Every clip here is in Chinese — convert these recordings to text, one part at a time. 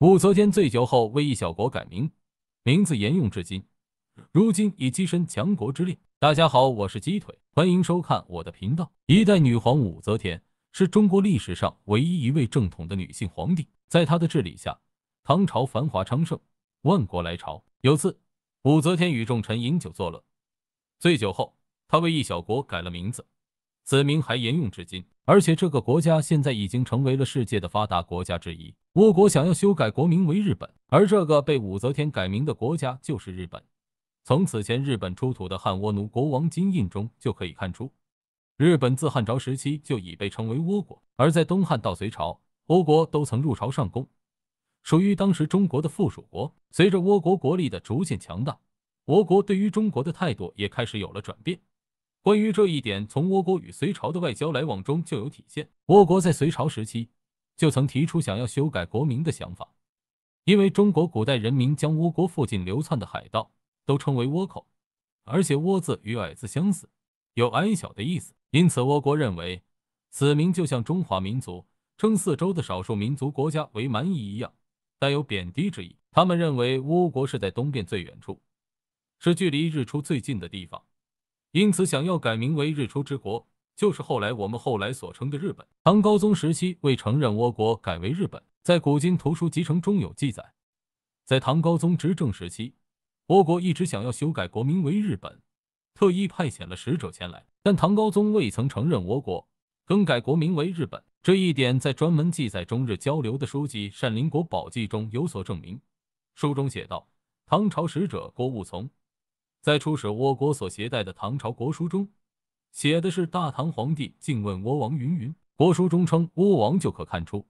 武则天醉酒后为一小国改名，名字沿用至今，如今已跻身强国之列。大家好，我是鸡腿，欢迎收看我的频道。一代女皇武则天是中国历史上唯一一位正统的女性皇帝，在她的治理下，唐朝繁华昌盛，万国来朝。有次，武则天与众臣饮酒作乐，醉酒后，她为一小国改了名字，此名还沿用至今。而且这个国家现在已经成为了世界的发达国家之一。倭国想要修改国名为日本，而这个被武则天改名的国家就是日本。从此前日本出土的汉倭奴国王金印中就可以看出，日本自汉朝时期就已被称为倭国，而在东汉到隋朝，倭国都曾入朝上贡，属于当时中国的附属国。随着倭国国力的逐渐强大，倭国对于中国的态度也开始有了转变。关于这一点，从倭国与隋朝的外交来往中就有体现。倭国在隋朝时期就曾提出想要修改国名的想法，因为中国古代人民将倭国附近流窜的海盗都称为倭寇，而且“倭”字与“矮”字相似，有矮小的意思，因此倭国认为此名就像中华民族称四周的少数民族国家为蛮夷一样，带有贬低之意。他们认为倭国是在东边最远处，是距离日出最近的地方。因此，想要改名为“日出之国”，就是后来我们后来所称的日本。唐高宗时期未承认倭国，改为日本，在《古今图书集成》中有记载。在唐高宗执政时期，倭国一直想要修改国名为日本，特意派遣了使者前来，但唐高宗未曾承认倭国更改国名为日本这一点，在专门记载中日交流的书籍《善邻国宝记》中有所证明。书中写道：“唐朝使者郭务从。”在出使倭国所携带的唐朝国书中，写的是大唐皇帝敬问倭王云云。国书中称倭王，就可看出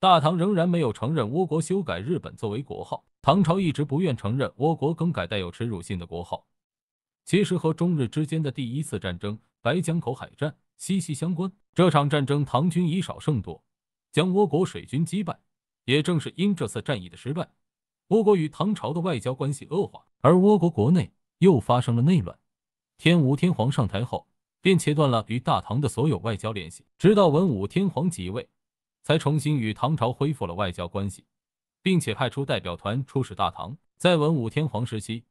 大唐仍然没有承认倭国修改日本作为国号。唐朝一直不愿承认倭国更改带有耻辱性的国号。其实和中日之间的第一次战争——白江口海战息息相关。这场战争，唐军以少胜多，将倭国水军击败。也正是因这次战役的失败，倭国与唐朝的外交关系恶化，而倭国国内。又发生了内乱，天武天皇上台后便切断了与大唐的所有外交联系，直到文武天皇即位，才重新与唐朝恢复了外交关系，并且派出代表团出使大唐。在文武天皇时期，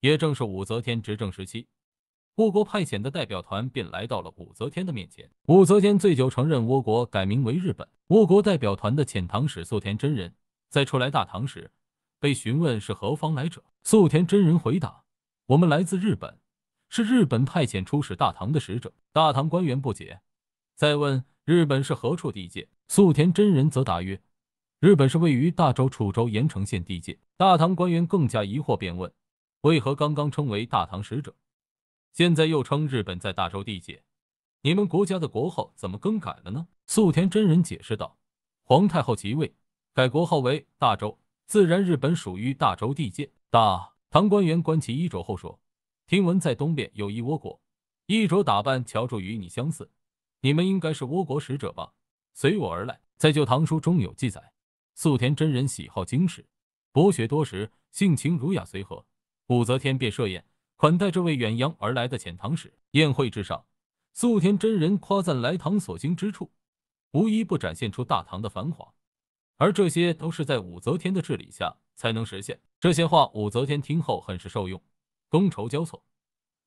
也正是武则天执政时期，倭国派遣的代表团便来到了武则天的面前。武则天醉酒承认倭国改名为日本。倭国代表团的遣唐使素田真人，在出来大唐时被询问是何方来者，素田真人回答。我们来自日本，是日本派遣出使大唐的使者。大唐官员不解，再问日本是何处地界？素田真人则答曰：“日本是位于大周楚州盐城县地界。”大唐官员更加疑惑，便问：“为何刚刚称为大唐使者，现在又称日本在大周地界？你们国家的国号怎么更改了呢？”素田真人解释道：“皇太后即位，改国号为大周，自然日本属于大周地界。”大。唐官员观其衣着后说：“听闻在东边有一倭国，衣着打扮瞧着与你相似，你们应该是倭国使者吧？随我而来。在旧唐书中有记载，素天真人喜好经史，博学多识，性情儒雅随和。武则天便设宴款待这位远洋而来的遣唐使。宴会之上，素天真人夸赞来唐所经之处，无一不展现出大唐的繁华，而这些都是在武则天的治理下。”才能实现这些话，武则天听后很是受用。觥筹交错，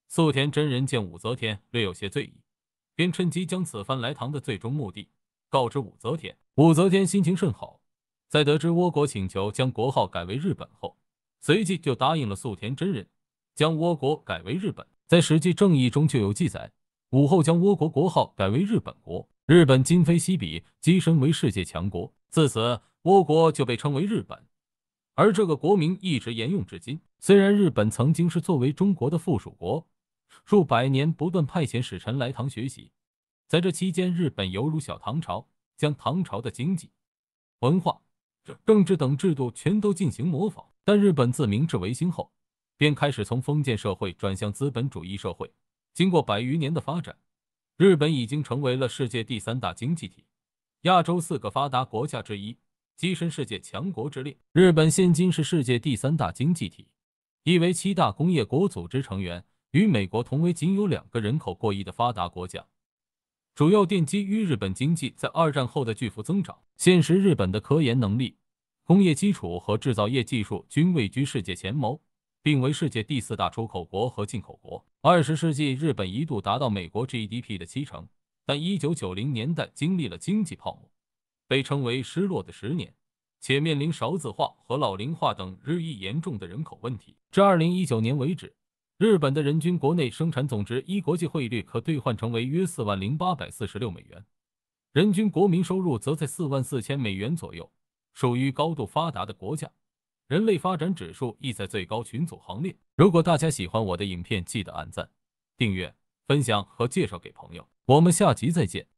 素田真人见武则天略有些醉意，便趁机将此番来唐的最终目的告知武则天。武则天心情甚好，在得知倭国请求将国号改为日本后，随即就答应了素田真人，将倭国改为日本。在《史记正义》中就有记载，武后将倭国国号改为日本国。日本今非昔比，跻身为世界强国。自此，倭国就被称为日本。而这个国名一直沿用至今。虽然日本曾经是作为中国的附属国，数百年不断派遣使臣来唐学习，在这期间，日本犹如小唐朝，将唐朝的经济、文化、政治等制度全都进行模仿。但日本自明治维新后，便开始从封建社会转向资本主义社会。经过百余年的发展，日本已经成为了世界第三大经济体，亚洲四个发达国家之一。跻身世界强国之列，日本现今是世界第三大经济体，亦为七大工业国组织成员，与美国同为仅有两个人口过亿的发达国家。主要奠基于日本经济在二战后的巨幅增长。现实，日本的科研能力、工业基础和制造业技术均位居世界前茅，并为世界第四大出口国和进口国。二十世纪，日本一度达到美国 GDP 的七成，但一九九零年代经历了经济泡沫。被称为“失落的十年”，且面临少子化和老龄化等日益严重的人口问题。至二零一九年为止，日本的人均国内生产总值，依国际汇率可兑换成为约四万零八百四十六美元，人均国民收入则在四万四千美元左右，属于高度发达的国家，人类发展指数亦在最高群组行列。如果大家喜欢我的影片，记得按赞、订阅、分享和介绍给朋友。我们下集再见。